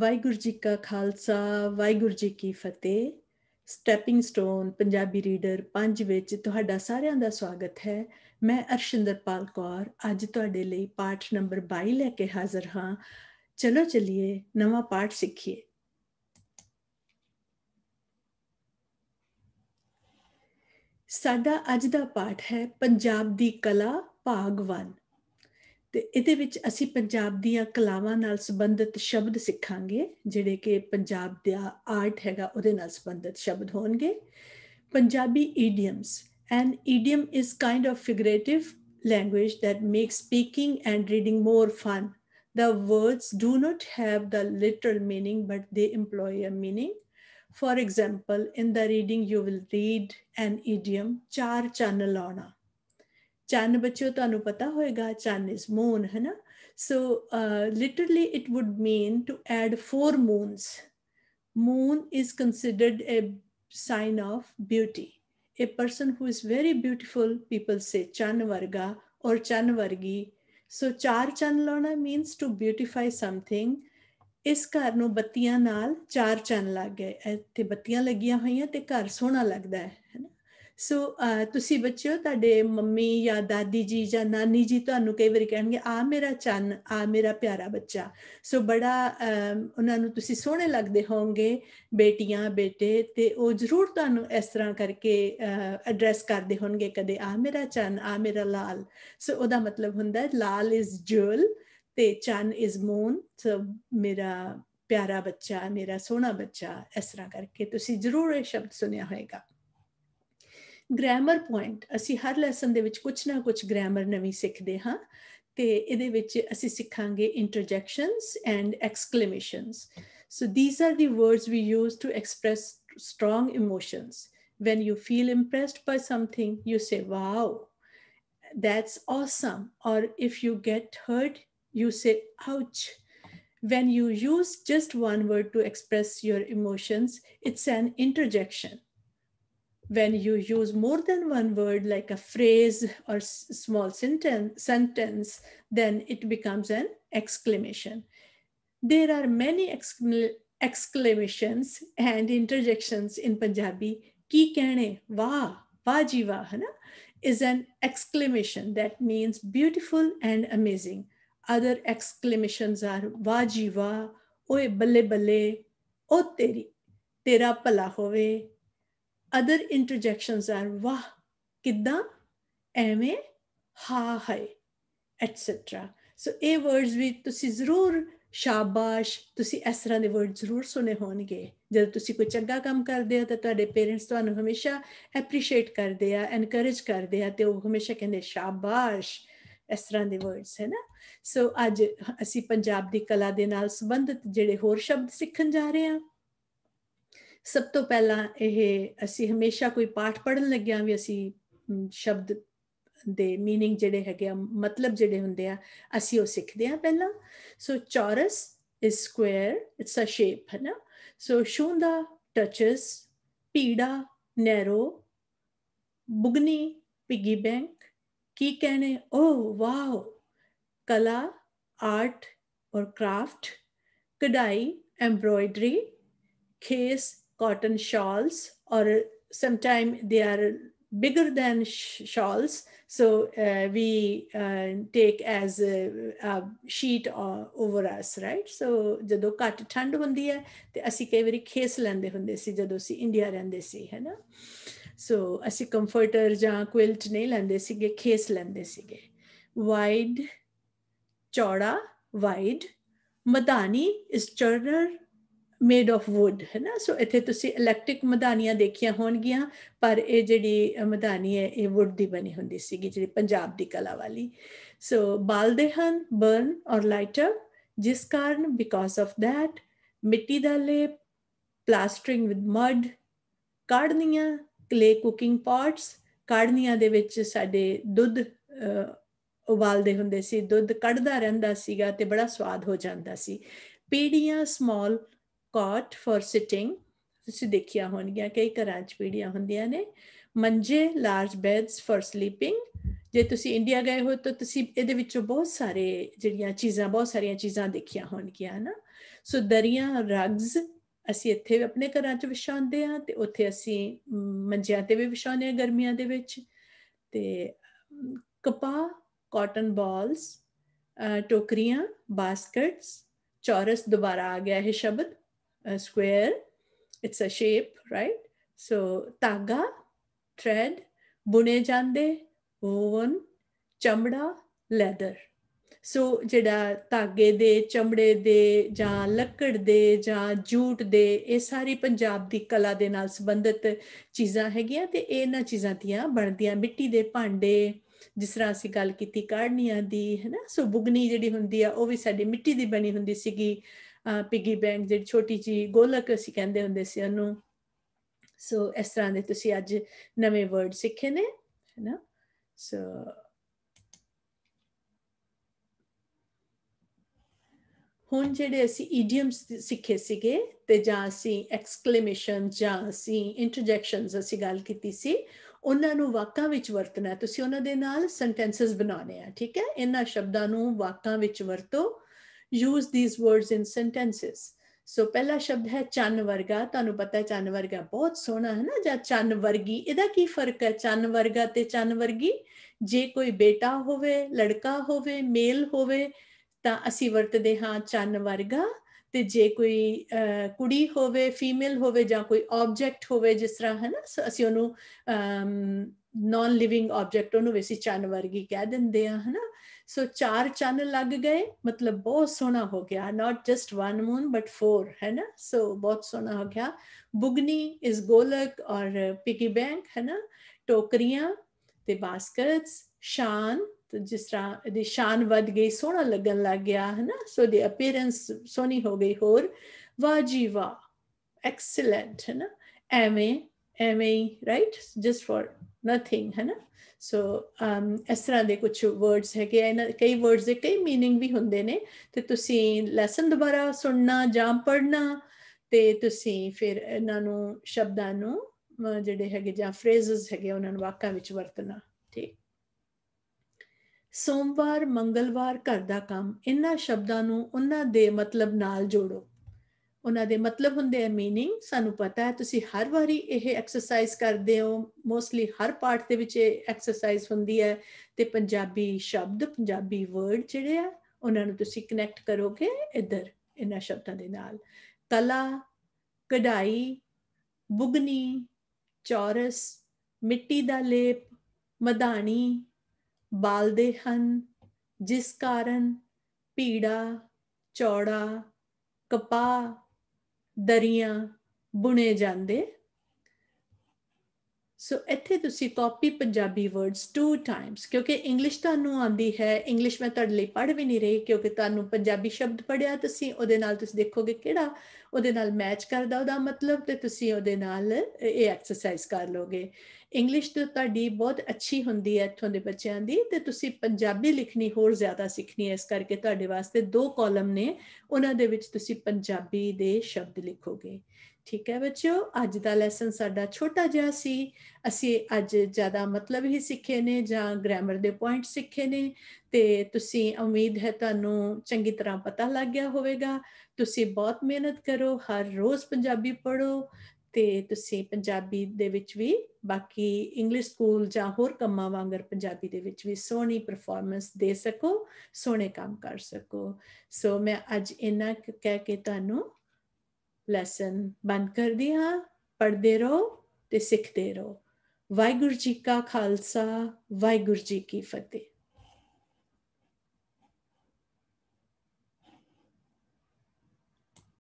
ਵਾਹਿਗੁਰੂ ਜੀ ਕਾ ਖਾਲਸਾ ਵਾਹਿਗੁਰੂ ਜੀ ਕੀ ਫਤਿਹ ਸਟੈਪਿੰਗ ਸਟੋਨ ਪੰਜਾਬੀ ਰੀਡਰ 5 ਵਿੱਚ ਤੁਹਾਡਾ ਸਾਰਿਆਂ ਦਾ ਸਵਾਗਤ ਹੈ ਮੈਂ ਅਰਸ਼ਿੰਦਰਪਾਲ ਕੌਰ ਅੱਜ ਤੁਹਾਡੇ ਲਈ ਪਾਠ ਨੰਬਰ 22 ਲੈ ਕੇ ਹਾਜ਼ਰ ਹਾਂ ਚਲੋ ਚਲਿਏ ਨਵਾਂ ਪਾਠ ਸਿੱਖੀਏ ਸਾਡਾ ਅੱਜ ਦਾ ਪਾਠ ਹੈ ਪੰਜਾਬ ਦੀ ਕਲਾ ਭਾਗ 1 ਤੇ ਇਹਦੇ ਵਿੱਚ ਅਸੀਂ ਪੰਜਾਬ ਦੀਆਂ ਕਲਾਵਾਂ ਨਾਲ ਸੰਬੰਧਿਤ ਸ਼ਬਦ ਸਿੱਖਾਂਗੇ ਜਿਹੜੇ ਕਿ ਪੰਜਾਬ ਦੇ ਆਰਟ ਹੈਗਾ ਉਹਦੇ ਨਾਲ ਸੰਬੰਧਿਤ ਸ਼ਬਦ ਹੋਣਗੇ Punjabi idioms an idiom is kind of figurative language that makes speaking and reading more fun the words do not have the literal meaning but they employ a meaning for example in the reading you will read an idiom ਚਾਰ ਚੰਨ ਲਾਉਣਾ ਚੰਨ ਬੱਚੋ ਤੁਹਾਨੂੰ ਪਤਾ ਹੋਏਗਾ ਚੰਨ ਇਸ ਮੂਨ ਹੈ ਨਾ so literally it would mean to add four moons moon is considered a sign of beauty a person who is very beautiful people ਸੇ ਚੰਨ ਵਰਗਾ ਔਰ ਚੰਨ ਵਰਗੀ ਸੋ ਚਾਰ ਚੰਨ ਲਾਉਣਾ ਮੀਨਸ ਟੂ ਬਿਊਟੀਫਾਈ ਸਮਥਿੰਗ ਇਸ ਘਰ ਨੂੰ ਬੱਤੀਆਂ ਨਾਲ ਚਾਰ ਚੰਨ ਲੱਗ ਗਏ ਇੱਥੇ ਬੱਤੀਆਂ ਲੱਗੀਆਂ ਹੋਈਆਂ ਤੇ ਘਰ ਸੋਹਣਾ ਲੱਗਦਾ ਹੈ ਹੈ ਨਾ ਸੋ uh, ਤੁਸੀਂ ਬੱਚਿਓ ਤੁਹਾਡੇ ਮੰਮੀ ਜਾਂ ਦਾਦੀ ਜੀ ਜਾਂ ਨਾਨੀ ਜੀ ਤੁਹਾਨੂੰ ਕਈ ਵਾਰੀ ਕਹਿਣਗੇ ਆ ਮੇਰਾ ਚੰਨ ਆ ਮੇਰਾ ਪਿਆਰਾ ਬੱਚਾ ਸੋ ਬੜਾ ਉਹਨਾਂ ਨੂੰ ਤੁਸੀਂ ਸੋਹਣੇ ਲੱਗਦੇ ਹੋਵੋਗੇ ਬੇਟੀਆਂ ਬੇਟੇ ਤੇ ਉਹ ਜ਼ਰੂਰ ਤੁਹਾਨੂੰ ਇਸ ਤਰ੍ਹਾਂ ਕਰਕੇ ਐਡਰੈਸ ਕਰਦੇ ਹੋਣਗੇ ਕਦੇ ਆ ਮੇਰਾ ਚੰਨ ਆ ਮੇਰਾ ਲਾਲ ਸੋ ਉਹਦਾ ਮਤਲਬ ਹੁੰਦਾ ਲਾਲ ਇਜ਼ ਜੁਲ ਤੇ ਚੰਨ ਇਜ਼ ਮੂਨ ਸੋ ਮੇਰਾ ਪਿਆਰਾ ਬੱਚਾ ਮੇਰਾ ਸੋਹਣਾ ਬੱਚਾ ਇਸ ਤਰ੍ਹਾਂ ਕਰਕੇ ਤੁਸੀਂ ਜ਼ਰੂਰ ਇਹ ਸ਼ਬਦ ਸੁਣਿਆ ਹੋਵੇਗਾ ਗ੍ਰਾਮਰ ਪੁਆਇੰਟ ਅਸੀਂ ਹਰ ਲੈਸਨ ਦੇ ਵਿੱਚ ਕੁਝ ਨਾ ਕੁਝ ਗ੍ਰਾਮਰ ਨਵੀਂ ਸਿੱਖਦੇ ਹਾਂ ਤੇ ਇਹਦੇ ਵਿੱਚ ਅਸੀਂ ਸਿੱਖਾਂਗੇ interjections and exclamations so these are the words we use to express strong emotions when you feel impressed by something you say wow that's awesome or if you get hurt you say ouch when you use just one word to express your emotions, it's an interjection when you use more than one word like a phrase or small sentence, sentence then it becomes an exclamation there are many exclamations and interjections in punjabi ki kehne wah wah ji wah na is an exclamation that means beautiful and amazing other exclamations are wah ji wah oe balle balle o teri tera palahove. hove other interjections are ਵਾਹ ਕਿਦਾਂ ਐਵੇਂ ਹਾ ਹਾਏ et cetera ਸੋ ਇਹ words ਵੀ ਤੁਸੀਂ ਜ਼ਰੂਰ ਸ਼ਾਬਾਸ਼ ਤੁਸੀਂ ਇਸ ਤਰ੍ਹਾਂ ਦੇ ਵਰਡ ਜ਼ਰੂਰ ਸੁਨੇ ਹੋਣਗੇ ਜਦ ਤੁਸੀਂ ਕੋਈ ਚੰਗਾ ਕੰਮ ਕਰਦੇ ਹੋ ਤਾਂ ਤੁਹਾਡੇ ਪੇਰੈਂਟਸ ਤੁਹਾਨੂੰ ਹਮੇਸ਼ਾ ਐਪਰੀਸ਼ੀਏਟ ਕਰਦੇ ਆ ਐਨਕਰੇਜ ਕਰਦੇ ਆ ਤੇ ਉਹ ਹਮੇਸ਼ਾ ਕਹਿੰਦੇ ਸ਼ਾਬਾਸ਼ ਇਸ ਤਰ੍ਹਾਂ ਦੇ ਵਰਡਸ ਹੈ ਨਾ ਸੋ ਅੱਜ ਅਸੀਂ ਪੰਜਾਬ ਦੀ ਕਲਾ ਦੇ ਨਾਲ ਸੰਬੰਧਿਤ ਜਿਹੜੇ ਹੋਰ ਸ਼ਬਦ ਸਿੱਖਣ ਜਾ ਰਹੇ ਹਾਂ ਸਭ ਤੋਂ ਪਹਿਲਾਂ ਇਹ ਅਸੀਂ ਹਮੇਸ਼ਾ ਕੋਈ ਪਾਠ ਪੜਨ ਲੱਗਿਆਂ ਵੀ ਅਸੀਂ ਸ਼ਬਦ ਦੇ मीनिंग ਜਿਹੜੇ ਹੈਗੇ ਆ ਮਤਲਬ ਜਿਹੜੇ ਹੁੰਦੇ ਆ ਅਸੀਂ ਉਹ ਸਿੱਖਦੇ ਆ ਪਹਿਲਾਂ ਸੋ ਚੌਰਸ ਇਸ ਸਕੁਅਰ ਇਟਸ ਅ ਸ਼ੇਪ ਹੈ ਨਾ ਸੋ ਸ਼ੁੰਦਾ ਟਚਸ ਪੀੜਾ ਨੈਰੋ ਬੁਗਨੀ ਪਿਗੀ ਬੈਂਕ ਕੀ ਕਹਨੇ ਓ ਵਾਓ ਕਲਾ ਆਰਟ ਔਰ ਕ੍ਰਾਫਟ ਕਢਾਈ ਐਮਬ੍ਰੋਇਡਰੀ ਕੇਸ cotton shawls or sometimes they are bigger than shawls so uh, we uh, take as a, sheet uh, over us right so jado kat thand hundi the te assi kai vari khes lende hunde si jado si india rehnde si hai na so assi comforter ja quilt nahi lende sige khes lende sige wide choda, wide madani is churner made of wood ਹੈ ਨਾ ਸੋ ਇੱਥੇ ਤੁਸੀਂ electric ਮਧਾਨੀਆਂ ਦੇਖੀਆਂ ਹੋਣਗੀਆਂ ਪਰ ਇਹ ਜਿਹੜੀ ਮਧਾਨੀ ਹੈ ਇਹ ਵੁੱਡ ਦੀ ਬਣੀ ਹੁੰਦੀ ਸੀਗੀ ਜਿਹੜੀ ਪੰਜਾਬ ਦੀ ਕਲਾ ਵਾਲੀ ਸੋ ਬਾਲਦੇ ਹਨ ਬਰਨ ਔਰ ਲਾਈਟਰ ਜਿਸ ਕਾਰਨ ਬਿਕਾਜ਼ ਆਫ ਥੈਟ ਮਿੱਟੀ ਦਾ ਲੇਪ ਪਲਾਸਟਰਿੰਗ ਵਿਦ ਮਡ ਕਾੜਨੀਆਂ ਕਲੇ ਕੁਕਿੰਗ ਪਾਟਸ ਕਾੜਨੀਆਂ ਦੇ ਵਿੱਚ ਸਾਡੇ ਦੁੱਧ ਉਬਾਲਦੇ ਹੁੰਦੇ ਸੀ ਦੁੱਧ ਕੱਢਦਾ ਰਹਿੰਦਾ ਸੀਗਾ ਤੇ ਬੜਾ ਸਵਾਦ ਹੋ ਜਾਂਦਾ ਸੀ ਪੀੜੀਆਂ ਸਮਾਲ ਕਾਟ ਫॉर ਸਿਟਿੰਗ ਤੁਸੀਂ ਦੇਖਿਆ ਹੋਣਗੀਆਂ ਕਈ ਘਰਾਂ 'ਚ ਪੀੜੀਆਂ ਹੁੰਦੀਆਂ ਨੇ ਮੰਜੇ ਲਾਰਜ ਬੈਡਸ ਫॉर ਸਲੀਪਿੰਗ ਜੇ ਤੁਸੀਂ ਇੰਡੀਆ ਗਏ ਹੋ ਤਾਂ ਤੁਸੀਂ ਇਹਦੇ ਵਿੱਚੋਂ ਬਹੁਤ ਸਾਰੇ ਜਿਹੜੀਆਂ ਚੀਜ਼ਾਂ ਬਹੁਤ ਸਾਰੀਆਂ ਚੀਜ਼ਾਂ ਦੇਖੀਆਂ ਹੋਣਗੀਆਂ ਨਾ ਸੋ ਦਰੀਆਂ ਰਗਸ ਅਸੀਂ ਇੱਥੇ ਵੀ ਆਪਣੇ ਘਰਾਂ 'ਚ ਵਿਛਾਉਂਦੇ ਆ ਤੇ ਉੱਥੇ ਅਸੀਂ ਮੰਜਿਆਂ ਤੇ ਵੀ ਵਿਛਾਉਂਦੇ ਆ ਗਰਮੀਆਂ ਦੇ ਵਿੱਚ ਤੇ ਕਪਾ ਕਾਟਨ ਬਾਲਸ ਟੋਕਰੀਆਂ ਬਾਸਕਟਸ ਚੌਰਸ ਦੁਬਾਰਾ ਆ ਗਿਆ ਇਹ ਸ਼ਬਦ a square. It's a shape, right? So taga, thread, bune jande, woven, ਚਮੜਾ ਲੈਦਰ ਸੋ ਜਿਹੜਾ ਧਾਗੇ ਦੇ ਚਮੜੇ ਦੇ ਜਾਂ ਲੱਕੜ ਦੇ ਜਾਂ ਜੂਟ ਦੇ ਇਹ ਸਾਰੀ ਪੰਜਾਬ ਦੀ ਕਲਾ ਦੇ ਨਾਲ ਸੰਬੰਧਿਤ ਚੀਜ਼ਾਂ ਹੈਗੀਆਂ ਤੇ ਇਹਨਾਂ ਚੀਜ਼ਾਂ ਦੀਆਂ ਬਣਦੀਆਂ ਮਿੱਟੀ ਦੇ ਭਾਂਡੇ ਜਿਸ ਤਰ੍ਹਾਂ ਅਸੀਂ ਗੱਲ ਕੀਤੀ ਕਾੜਨੀਆਂ ਦੀ ਹੈ ਨਾ ਸੋ ਬੁਗਨੀ ਜਿਹੜੀ ਹੁੰਦੀ ਆ ਉਹ ਵੀ ਸਾਡੀ ਮਿੱਟੀ ਦੀ ਬਣੀ ਹੁੰਦੀ ਸੀਗੀ ਪਿਗੀ ਬੈਂਕ ਜਿਹੜੀ ਛੋਟੀ ਜੀ ਗੋਲਕ ਅਸੀਂ ਕਹਿੰਦੇ ਹੁੰਦੇ ਸੀ ਉਹਨੂੰ ਸੋ ਇਸ ਤਰ੍ਹਾਂ ਦੇ ਤੁਸੀਂ ਅੱਜ ਨਵੇਂ ਵਰਡ ਸਿੱਖੇ ਨੇ ਹੈਨਾ ਸੋ ਹੁਣ ਜਿਹੜੇ ਅਸੀਂ ਇਡੀਅਮਸ ਸਿੱਖੇ ਸੀਗੇ ਤੇ ਜਾਂ ਅਸੀਂ ਐਕਸਕਲੇਮੇਸ਼ਨ ਜਾਂ ਅਸੀਂ ਇੰਟਰਜੈਕਸ਼ਨਸ ਅਸੀਂ ਗੱਲ ਕੀਤੀ ਸੀ ਉਹਨਾਂ ਨੂੰ ਵਾਕਾਂ ਵਿੱਚ ਵਰਤਣਾ ਤੁਸੀਂ ਉਹਨਾਂ ਦੇ ਨਾਲ ਸੈਂਟੈਂਸਸ ਬਣਾਉਣੇ ਆ ਠੀਕ ਹੈ ਇਹਨਾਂ ਸ਼ਬਦਾਂ ਨੂੰ ਵਾਕਾਂ ਵਿੱਚ ਵਰਤੋ use these words in sentences ਸੋ ਪਹਿਲਾ ਸ਼ਬਦ ਹੈ ਚੰਨ ਵਰਗਾ ਤੁਹਾਨੂੰ ਪਤਾ ਹੈ ਚੰਨ ਵਰਗਾ ਬਹੁਤ ਸੋਹਣਾ ਹੈ ਨਾ ਜਾਂ ਚੰਨ ਵਰਗੀ ਇਹਦਾ ਕੀ ਫਰਕ ਹੈ ਚੰਨ ਵਰਗਾ ਤੇ ਚੰਨ ਵਰਗੀ ਜੇ ਕੋਈ ਬੇਟਾ ਹੋਵੇ ਲੜਕਾ ਹੋਵੇ ਮੇਲ ਹੋਵੇ ਤਾਂ ਅਸੀਂ ਵਰਤਦੇ ਹਾਂ ਚੰਨ ਵਰਗਾ ਤੇ ਜੇ ਕੋਈ ਕੁੜੀ ਹੋਵੇ ਫੀਮੇਲ ਹੋਵੇ ਜਾਂ ਕੋਈ ਆਬਜੈਕਟ ਹੋਵੇ ਜਿਸ ਤਰ੍ਹਾਂ ਹੈ ਨਾ ਅਸੀਂ ਉਹਨੂੰ ਨਾਨ ਲਿਵਿੰਗ ਆਬਜੈਕਟ ਉਹਨੂੰ ਵੈਸੀ ਚੰਨ ਵਰਗੀ ਕਹਿ ਦਿੰਦੇ ਆ ਹਨਾ ਸੋ ਚਾਰ ਚੰਨ ਲੱਗ ਗਏ ਮਤਲਬ ਬਹੁਤ ਸੋਹਣਾ ਹੋ ਗਿਆ not just one moon but four ਹੈਨਾ ਸੋ ਬਹੁਤ ਸੋਹਣਾ ਹੋ ਗਿਆ ਬੁਗਨੀ ਇਸ ਗੋਲਕ ਔਰ ਪਿਕੀ ਬੈਂਕ ਹੈਨਾ ਟੋਕਰੀਆਂ ਤੇ ਬਾਸਕਟਸ ਸ਼ਾਨ ਜਿਸ ਤਰ੍ਹਾਂ ਦੀ ਸ਼ਾਨ ਵੱਧ ਗਈ ਸੋਹਣਾ ਲੱਗਣ ਲੱਗ ਗਿਆ ਹੈਨਾ ਸੋ ਦੀ ਅਪੀਅਰੈਂਸ ਸੋਹਣੀ ਹੋ ਗਈ ਹੋਰ ਵਾ ਜੀ ਵਾ ਐਕਸਲੈਂਟ ਹੈਨਾ ਐਵੇਂ ਐਵੇਂ ਰਾਈਟ ਜਸਟ ਫॉर ਨਥਿੰਗ ਹੈ ਨਾ ਸੋ ਅਮ ਇਸ ਤਰ੍ਹਾਂ ਦੇ ਕੁਝ ਵਰਡਸ ਹੈਗੇ ਆ ਇਹਨਾਂ ਕਈ ਵਰਡਸ ਦੇ ਕਈ मीनिंग ਵੀ ਹੁੰਦੇ ਨੇ ਤੇ ਤੁਸੀਂ ਲੈਸਨ ਦੁਬਾਰਾ ਸੁਣਨਾ ਜਾਂ ਪੜ੍ਹਨਾ ਤੇ ਤੁਸੀਂ ਫਿਰ ਇਹਨਾਂ ਨੂੰ ਸ਼ਬਦਾਂ ਨੂੰ ਜਿਹੜੇ ਹੈਗੇ ਜਾਂ ਫਰੇਜ਼ਸ ਹੈਗੇ ਉਹਨਾਂ ਨੂੰ ਵਾਕਾਂ ਵਿੱਚ ਵਰਤਣਾ ਠੀਕ ਸੋਮਵਾਰ ਮੰਗਲਵਾਰ ਘਰ ਦਾ ਕੰਮ ਇਹਨਾਂ ਸ਼ਬਦਾਂ ਨੂੰ ਉਹਨਾਂ ਦੇ ਮਤਲਬ ਨਾਲ ਜੋੜੋ ਉਹਨਾਂ ਦੇ ਮਤਲਬ ਹੁੰਦੇ ਆ मीनिंग ਸਾਨੂੰ ਪਤਾ ਹੈ ਤੁਸੀਂ ਹਰ ਵਾਰੀ ਇਹ ਐਕਸਰਸਾਈਜ਼ ਕਰਦੇ ਹੋ ਮੋਸਟਲੀ ਹਰ ਪਾਰਟ ਦੇ ਵਿੱਚ ਇਹ ਐਕਸਰਸਾਈਜ਼ ਹੁੰਦੀ ਹੈ ਤੇ ਪੰਜਾਬੀ ਸ਼ਬਦ ਪੰਜਾਬੀ ਵਰਡ ਜਿਹੜੇ ਆ ਉਹਨਾਂ ਨੂੰ ਤੁਸੀਂ ਕਨੈਕਟ ਕਰੋਗੇ ਇੱਧਰ ਇਹਨਾਂ ਸ਼ਬਦਾਂ ਦੇ ਨਾਲ ਕਲਾ ਕਢਾਈ ਬੁਗਨੀ ਚੌਰਸ ਮਿੱਟੀ ਦਾ ਲੇਪ ਮਧਾਣੀ ਬਾਲਦੇ ਹਨ ਜਿਸ ਕਾਰਨ ਪੀੜਾ ਚੌੜਾ ਕਪਾਹ ਦਰੀਆਂ ਬੁਣੇ ਜਾਂਦੇ ਸੋ ਇੱਥੇ ਤੁਸੀਂ copy Punjabi words two times ਕਿਉਂਕਿ ਇੰਗਲਿਸ਼ ਤੁਹਾਨੂੰ ਆਂਦੀ ਹੈ ਇੰਗਲਿਸ਼ ਮੈਂ ਤੁਹਾਡੇ ਲਈ ਪੜ੍ਹ ਵੀ ਨਹੀਂ ਰਹੀ ਕਿਉਂਕਿ ਤੁਹਾਨੂੰ ਪੰਜਾਬੀ ਸ਼ਬਦ ਪੜਿਆ ਤੁਸੀਂ ਉਹਦੇ ਨਾਲ ਤੁਸੀਂ ਦੇਖੋਗੇ ਕਿਹੜਾ ਉਹਦੇ ਨਾਲ ਮੈਚ ਕਰਦਾ ਉਹਦਾ ਮਤਲਬ ਤੇ ਤੁਸੀਂ ਉਹਦੇ ਨਾਲ ਇਹ ਐਕਸਰਸਾਈਜ਼ ਕਰ ਲੋਗੇ ਇੰਗਲਿਸ਼ ਤੇ ਤੁਹਾਡੀ ਬਹੁਤ ਅੱਛੀ ਹੁੰਦੀ ਹੈ ਇੱਥੋਂ ਦੇ ਬੱਚਿਆਂ ਦੀ ਤੇ ਤੁਸੀਂ ਪੰਜਾਬੀ ਲਿਖਣੀ ਹੋਰ ਜ਼ਿਆਦਾ ਸਿੱਖਣੀ ਹੈ ਇਸ ਕਰਕੇ ਤੁਹਾਡੇ ਵਾਸਤੇ ਦੋ ਕਾਲਮ ਨੇ ਉਹਨਾਂ ਦੇ ਵਿੱਚ ਤੁਸੀਂ ਪੰਜਾਬੀ ਦੇ ਸ਼ਬਦ ਲਿਖੋਗੇ ਠੀਕ ਹੈ ਬੱਚਿਓ ਅੱਜ ਦਾ ਲੈਸਨ ਸਾਡਾ ਛੋਟਾ ਜਿਹਾ ਸੀ ਅਸੀਂ ਅੱਜ ਜ਼ਿਆਦਾ ਮਤਲਬ ਹੀ ਸਿੱਖੇ ਨੇ ਜਾਂ ਗ੍ਰਾਮਰ ਦੇ ਪੁਆਇੰਟ ਸਿੱਖੇ ਨੇ ਤੇ ਤੁਸੀਂ ਉਮੀਦ ਹੈ ਤੁਹਾਨੂੰ ਚੰਗੀ ਤਰ੍ਹਾਂ ਪਤਾ ਲੱਗ ਗਿਆ ਹੋਵੇਗਾ ਤੁਸੀਂ ਬਹੁਤ ਮਿਹਨਤ ਕਰੋ ਹਰ ਰੋਜ਼ ਪੰਜਾਬੀ ਪੜੋ ਤੇ ਤੁਸੀਂ ਪੰਜਾਬੀ ਦੇ ਵਿੱਚ ਵੀ ਬਾਕੀ ਇੰਗਲਿਸ਼ ਸਕੂਲ ਜਾਂ ਹੋਰ ਕੰਮਾਂ ਵਾਂਗਰ ਪੰਜਾਬੀ ਦੇ ਵਿੱਚ ਵੀ ਸੋਹਣੀ ਪਰਫਾਰਮੈਂਸ ਦੇ ਸਕੋ ਸੋਹਣੇ ਕੰਮ ਕਰ ਸਕੋ ਸੋ ਮੈਂ ਅੱਜ ਇਹਨਾਂ ਕਹਿ ਕੇ ਤੁਹਾਨੂੰ ਲੈਸਨ ਬੰਦ ਕਰਦੀ ਹਾਂ ਪੜਦੇ ਰਹੋ ਤੇ ਸਿੱਖਦੇ ਰਹੋ ਵਾਹਿਗੁਰੂ ਜੀ ਕਾ ਖਾਲਸਾ ਵਾਹਿਗੁਰੂ ਜੀ ਕੀ ਫਤਿਹ